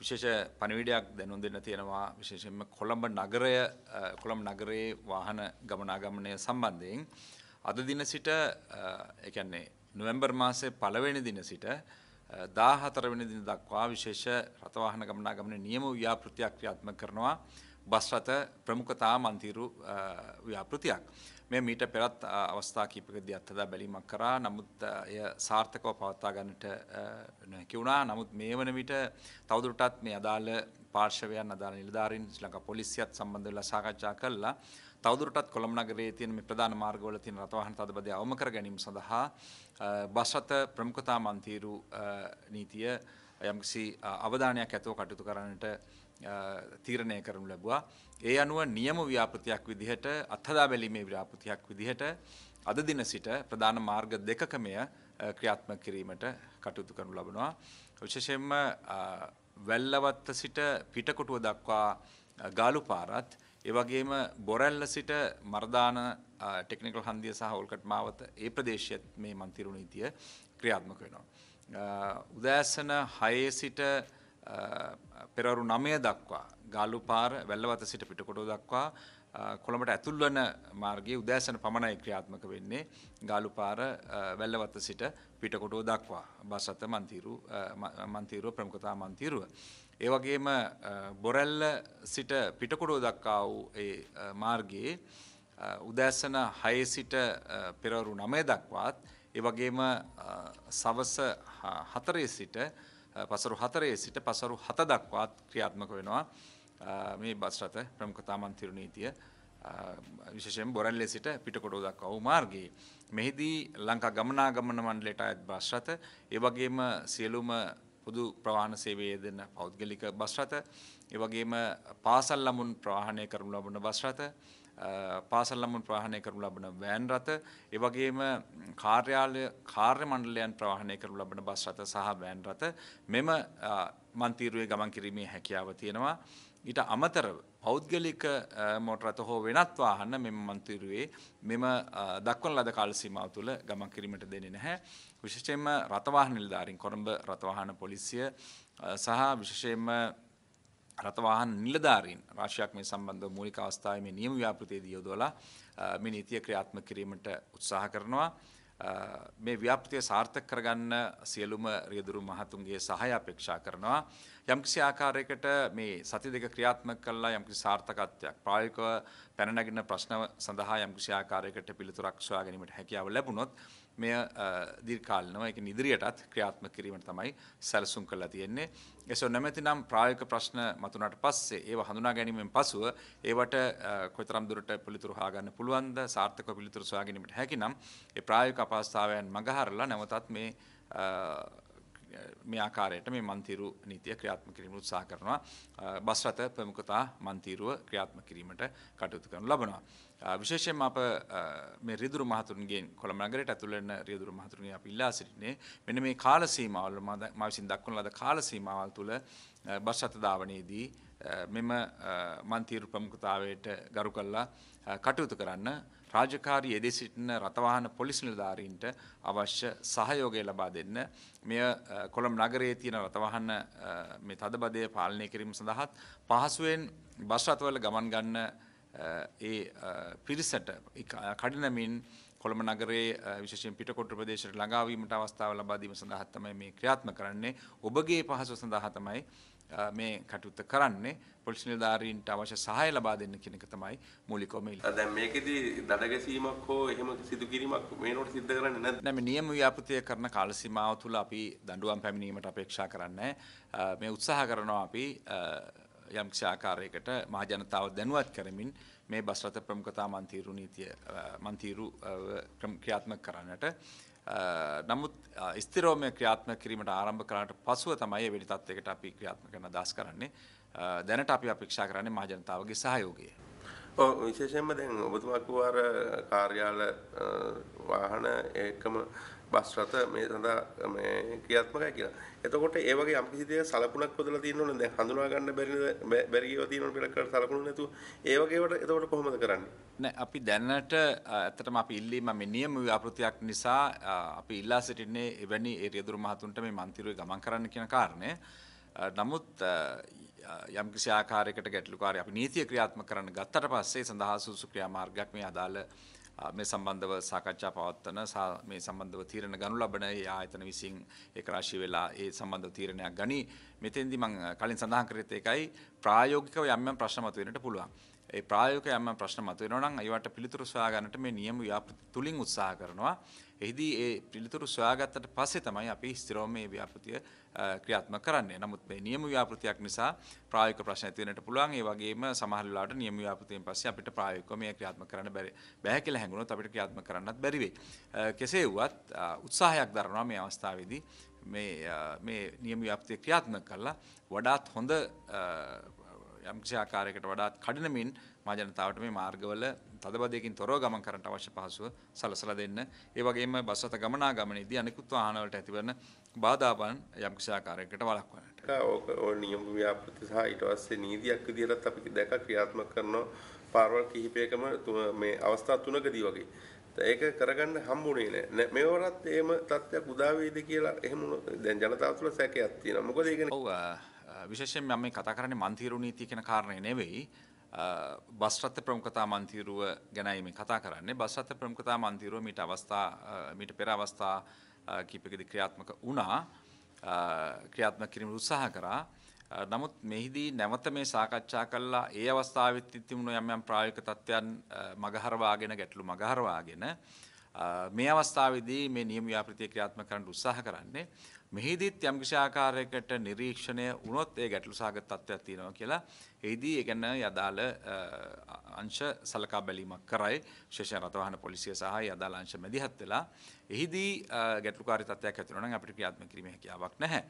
විශේෂ පණවිඩයක් දැනුම් දෙන්න තියෙනවා විශේෂෙන්ම කොළඹ නගරය කොළම් නගරයේ වාහන ගමනාගමනය සම්බන්ධයෙන් අද දින සිට එකන්නේ නොවැම්බර් මාසේ පළවෙනි දින සිට දා හතරවෙනි දින දක්වා විශේෂ රථවාහන ගමනාගමන නියම ව්‍යාපෘතියක් ක්‍රියාත්මක කරනවා බස් රථ ප්‍රමුඛතා මන්තිරු ව්‍යාපෘතියක්. මේ මීට පෙරත් අවස්ථා කීපකදී අත්හදා බැලීමක් කරා. නමුත් එය සාර්ථකව පවත්වා ගන්නට නොහැකි වුණා. නමුත් මේ වන විට තවදුරටත් මේ අදාළ පාර්ශවයන් අදාළ නිලධාරීන් ශ්‍රී ලංකා පොලිසියත් සම්බන්ධ වෙලා සාකච්ඡා කළා. තවදුරටත් කොළඹ නගරයේ තියෙන මේ ප්‍රධාන මාර්ගවල තියෙන රථවාහන තදබදය අවම කර ගැනීම සඳහා බස් රථ ප්‍රමුඛතා මන්තිරු නීතිය යම්කිසි අවධානයක් ඇතව කටයුතු කරන්නට තීරණය කරනු ලැබවා. ඒ අනුව නියම ව්‍යාපෘතියක් විදිහට අත්හදා බැලීමේ ව්‍යාපෘතියක් විදිහට අද දින සිට ප්‍රධාන මාර්ග දෙකක මෙය ක්‍රියාත්මක කිරීමට කටයුතු කරනු ලබනවා. විශේෂයෙන්ම වැල්ලවත්ත සිට පිටකොටුව දක්වා ගාලු පාරත් ඒ වගේම බොරැල්ල සිට මර්දාන ටෙක්නිකල් හන්දිය සහ ඕල්කට් මාවත ඒ ප්‍රදේශයේත් මේ මන්තිරුණීතිය ක්‍රියාත්මක වෙනවා. උදෑසන හයේ සිට පෙරවරු නමය දක්වා ගාලු පාර වැල්ලවත සිට පිටකොටෝ දක්වා කොළඹට ඇතුල්වන මාර්ගයේ උදෑසන පමණයි ක්‍රියාත්මක වෙන්නේ ගාලුපාර වැල්ලවත්ත සිට පිටකොටෝ දක්වා බස්සත මන්තීරු මන්තීරුව ප්‍රමුඛතා මන්තීරුව. ඒ වගේම බොරැල්ල සිට පිටකොටෝ දක්වා වූ ඒ මාර්ගයේ උදෑසන හයේ සිට පෙරවරු නමය දක්වාත් ඒ වගේම සවස 4 සිට පසරු 4 සිට පසරු 7 දක්වාත් ක්‍රියාත්මක වෙනවා මේ බස් රථ ප්‍රමුඛ තාමන්තිරු නීතිය විශේෂයෙන් බොරැල්ලේ සිට පිටකොටුව දක්වා වූ මාර්ගයේ මෙහිදී ලංකා ගමනාගමන මණ්ඩලයට අයත් බස් රථ ඒ වගේම සියලුම පොදු ප්‍රවාහන සේවයේ දෙන පෞද්ගලික බස් රථ ඒ වගේම පාසල් ළමුන් ප්‍රවාහනය කරනු ලබන බස් රථ පාසල් ළමුන් ප්‍රවාහනය කරනු ලබන වෑන් රථ, ඒ වගේම කාර්යාලය කාර්ය මණ්ඩලයන් ප්‍රවාහනය කරනු ලබන බස් රථ සහ වෑන් රථ මෙම මන්තීරුවේ ගමන් කිරීමේ හැකියාව තියෙනවා. ඊට අමතරව පෞද්ගලික මෝටරත හෝ වෙනත් වාහන මෙම මන්තිරුවේ මෙම දක්වන ලද කාල සීමාව තුළ ගමන් කිරීමට දෙන්නේ නැහැ. විශේෂයෙන්ම රථවාහන නිලධාරීන් කොළඹ රථවාහන පොලිසිය සහ විශේෂයෙන්ම රථවාහන නිලධාරීන් රාශියක් මේ සම්බන්ධ මූලික අවස්ථාවේ මේ නියම ව්‍යාපෘතියේදී යොදවලා මේ නීතිය ක්‍රියාත්මක කිරීමට උත්සාහ කරනවා. මේ ව්‍යාපෘතිය සාර්ථක කරගන්න සියලුම රියදුරු මහතුන්ගේ සහාය අපේක්ෂා කරනවා. යම්කිසි ආකාරයකට මේ සති දෙක ක්‍රියාත්මක කළා යම්කිසි සාර්ථකත්වයක් ප්‍රායෝගිකව පැන නැගින ප්‍රශ්න සඳහා යම්කිසි ආකාරයකට පිළිතුරක් සොයා ගැනීමට හැකියාව ලැබුණොත් මෙය දිර්කාලනව එක ඉදිරියටත් ක්‍රියාත්ම කිරීමට තමයි සැලසුම් කරලා තියෙන්නේ. එසෝ නැමැති නම් ප්‍රායක ප්‍රශ්න මතුනට පස්සේ ඒව හඳුනා ගැනීමෙන් පසුව ඒවට කොතරම් දුරට පිළිතුරු හාගන්න පුළුවන්ද සාර්ථක පිළිතුරු සොයාගැනීමට හැකිනම් ඒ ප්‍රායෝගික අපහසුතාවයන් මගහරලා නැවතත් මේ මේ ආකාරයට මේ මන්තිරු නීතිය ක්‍රියාත්මක කිරීම උත්සාහ කරනවා. බස් රථ ප්‍රමුඛතා මන්තිරුව ක්‍රියාත්මක කිරීමට කටයුතු කරනු ලබනවා. විශේෂයෙන්ම අප මේ රිදුරු මහතුරුන්ගෙන් කොළඹ නගරයට ඇතුළු වෙන රිදුරු මහතුරුන්ගෙන් අපි ඉල්ලා සිටින්නේ මෙන්න මේ කාල සීමාවල මා විසින් දක්වන ලද කාල සීමාවල් තුළ බස් රථ ධාවනයේදී මෙම මන්තීරු ප්‍රමුඛතාවයට ගරු කළා කටයුතු කරන්න රාජකාරී යෙදී සිටින රථවාහන පොලිස් නිලධාරීන්ට අවශ්‍ය සහයෝගය ලබා දෙන්න. මෙය කොළඹ නගරයේ තියෙන රථවාහන මේ තදබදය පාලනය කිරීම සඳහාත් පහසුවෙන් බස් රථවල ගමන් ගන්න ඒ පිරිසට කඩිනමින් කොළඹ නගරයේ විශේෂයෙන් පිටකොටු ප්‍රදේශයට ළඟාවීමට අවස්ථාව ලබා දීම සඳහා තමයි මේ ක්‍රියාත්මක කරන්නේ. ඔබගේ පහසුව සඳහා තමයි මේ කටයුත්ත කරන්නේ පොලිස් නිලධාරීන්ට අවශ්‍ය සහාය ලබා දෙන්න කියන එක තමයි මූලිකවම ඉල්ලන්නේ. දැන් මේකෙදී දඩ ගැසීමක් හෝ එහෙම සිදු කිරීමක් මේනෝට සිද්ධ කරන්නේ නැද්ද? නැමෙ නියම ව්‍යාපෘතිය කරන කාල සීමාව තුළ අපි දඬුවම් පැමිණීමට අපේක්ෂා කරන්නේ මේ උත්සාහ කරනවා අපි යම් ආකාරයකට මහ ජනතාව දැනුවත් කරමින් මේ බස් රථ ප්‍රමුඛතා මන්තිරු නීතිය මන්තිරු ක්‍රියාත්මක කරන්නට නමුත් ස්තරෝමය ක්‍රියාත්ම කිරීමට ආරම්භ කරට පසුව තමයි වැඩි තත්වයකට අපි ක්‍රියාත්ම කරන දස් කරන්නේ දැනට අපි අපික්ෂා කරන්නේ මාජනතාවගේ සහයෝගය. ඔව් විශේෂයෙන්ම දැන් ඔබතුමා කුවාර කාර්යාල වාහන ඒකම බස් රථ මේ සඳහා මේ ක්‍රියාත්මකයි කියලා. එතකොට ඒ වගේ යම් කිසි දෙයක සලකුණක් හොදලා තියෙන්න ඕනේ. දැන් හඳුනා ගන්න බැරි බැරි ඒවා තියෙනවනේ පෙර කර සලකුණු නැතුව. ඒ වගේ ඒවාට එතකොට කොහොමද කරන්නේ? නෑ අපි දැනට ඇත්තටම අපි ඉල්ලීම මේ නියම ව්‍යාපෘතියක් නිසා අපි ඉල්ලා සිටින්නේ එවැනි ඒ රියදුරු මහතුන්ට මේ මන්තිරුවේ ගමන් කරන්න කියන කාරණය. නමුත් යම් කිසි ආකාරයකට ගැටලුකාරී අපි නීතිය ක්‍රියාත්මක කරන්න ගත්තට පස්සේ සඳහා සුසු ක්‍රියාමාර්ගයක් මේ අදාළ මේ සම්බන්ධව සාකච්ඡා පවත්වන මේ සම්බන්ධව තීරණ ගනු ලබන ඒ ආයතන විසින් ඒකරාශී වෙලා ඒ සම්බන්ධව තීරණයක් ගනි. මෙතෙන්දි මම කලින් සඳහන් කරේත් ඒකයි ප්‍රායෝගිකව යම් යම් ප්‍රශ්න මතුවෙන්නට පුළුවන්. ඒ ප්‍රායෝගික යම් ප්‍රශ්න මතුවෙනවා නම් ඒවට පිළිතුරු සොයාගන්නට මේ නියම ව්‍යාපෘති තුලින් උත්සාහ කරනවා. එහිදී ඒ පිළිතුරු සොයාගත්තට පස්සේ තමයි අපි ස්ථිරව මේ ව්‍යාපෘතිය ක්‍රියාත්මක කරන්නේ. නමුත් මේ නියම ව්‍යාපෘතියක් නිසා ප්‍රායෝගික ප්‍රශ්න ඇති වෙන්නට පුළුවන්. ඒ වගේම සමහර වෙලාවට නියම ව්‍යාපෘතියෙන් පස්සේ අපිට ප්‍රායෝගිකව මේ ක්‍රියාත්මක කරන්න බැරි. බෑ කියලා හැඟුණොත් අපිට ක්‍රියාත්මක කරන්නත් බැරි වෙයි. කෙසේ වුවත් උත්සාහයක් දරනවා මේ අවස්ථාවේදී මේ මේ නියම ව්‍යාපෘතිය ක්‍රියාත්මක කරලා වඩාත් හොඳ යම්කිසි ආකාරයකට වඩාත් කඩනමින් මා ජනතාවට මේ මාර්ගවල තදබදයකින් තොරව ගමන් කරන්නට අවශ්‍ය පහසුව සලසලා දෙන්න. ඒ වගේම බස් රථ ගමනාගමනයේදී අනිකුත් වාහන වලට ඇතිවන බාධාපන් යම්කිසි ආකාරයකට වළක්වන්නට. ඕක ඕ නියම ව්‍යාපෘති සහ ඊට පස්සේ නීතියක් විදිහටත් අපි දැක ක්‍රියාත්මක කරන පාරවල් කිහිපයකම මේ අවස්ථා තුනකදී වගේ. ඒක කරගන්න හම්බුනේ නෑ. මේවරත් එහෙම තත්ත්වයක් උදා වේද කියලා එහෙම දැන් ජනතාව තුළ සැකයක් තියෙනවා. මොකද ඒක ඔව් විශේෂයෙන් මම මේ කතා කරන්නේ මන්තිරු නීතිය කියන කාරණේ නෙවෙයි බස් රථ ප්‍රමුඛතා මන්තිරුව ගැනයි මේ කතා කරන්නේ බස් රථ ප්‍රමුඛතා මන්තිරුව මීට අවස්ථා මීට පෙර අවස්ථා කීපයකදී ක්‍රියාත්මක වුණා ක්‍රියාත්මක කිරීම උත්සාහ කරා නමුත් මෙහිදී නැවත මේ සාකච්ඡා කළා ඒ අවස්ථාවෙත් තිබුණු යම් යම් ප්‍රායෝගික තත්ත්වයන් මගහරවාගෙන ගැටලු මගහරවාගෙන මේ අවස්ථාවේදී මේ නියම ව්‍යාපෘතිය ක්‍රියාත්මක කරන්න උත්සාහ කරන්නේ මෙහිදීත් යම්කිසි ආකාරයකට නිරීක්ෂණය වුණොත් ඒ ගැටලු සාගත තත්ත්වයක් තියෙනවා කියලා එහිදී ඒ ගැන යදාළ අංශ සලකා බැලීමක් කරයි විශේෂයෙන් රථවාහන පොලිසිය සහ යදාළ අංශ මැදිහත් වෙලා එහිදී ගැටලුකාරී තත්ත්වයක් ඇති වෙනවා නම් අපිට ක්‍රියාත්මක කිරීමේ හැකියාවක් නැහැ.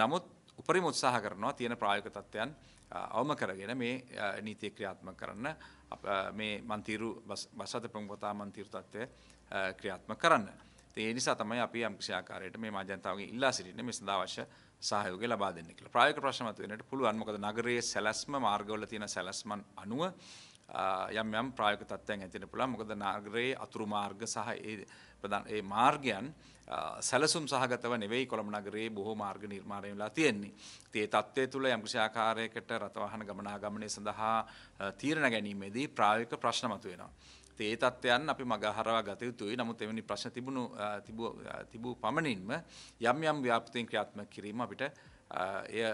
නමුත් උපරිම උත්සාහ කරනවා තියෙන ප්‍රායෝගික තත්ත්වයන් අවම කරගෙන මේ නීතිය ක්‍රියාත්මක කරන්න මේ මන්තිරු බසත පොංගතා මන්තිරු තත්ත්වය ක්‍රියාත්මක කරන්න. ඒ නිසා තමයි අපි යම්කිසි ආකාරයකට මේ මාජනතාවගේ ඉල්ලා සිටින්නේ මේ සඳහා අවශ්‍ය සහයෝගය ලබා දෙන්න කියලා. ප්‍රායෝගික ප්‍රශ්න මතුවෙන්නට පුළුවන්. මොකද නගරයේ සැලැස්ම මාර්ගවල තියෙන සැලැස්මන් අනුව යම් යම් ප්‍රායෝගික තත්ත්වයන් ඇතිවෙන්න පුළුවන්. මොකද නගරයේ අතුරු මාර්ග සහ ඒ ප්‍රධාන ඒ මාර්ගයන් සැලසුම් සහගතව නෙවෙයි කොළඹ නගරයේ බොහෝ මාර්ග නිර්මාණය වෙලා තියෙන්නේ. ඉතින් ඒ තත්ත්වය තුළ යම්කිසි ආකාරයකට රථවාහන ගමනාගමනය සඳහා තීරණ ගැනීමේදී ප්‍රායෝගික ප්‍රශ්න මතුවෙනවා. ඒ තත්ත්වයන් අපි මගහරවා ගත යුතුයි. නමුත් එවැනි ප්‍රශ්න තිබුණු තිබූ පමණින්ම යම් යම් ව්‍යාපෘතීන් ක්‍රියාත්මක කිරීම අපිට එය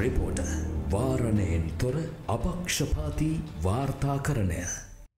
රිපෝට වාරණයෙන් තොර අපක්ෂපාති වාර්තා කරණය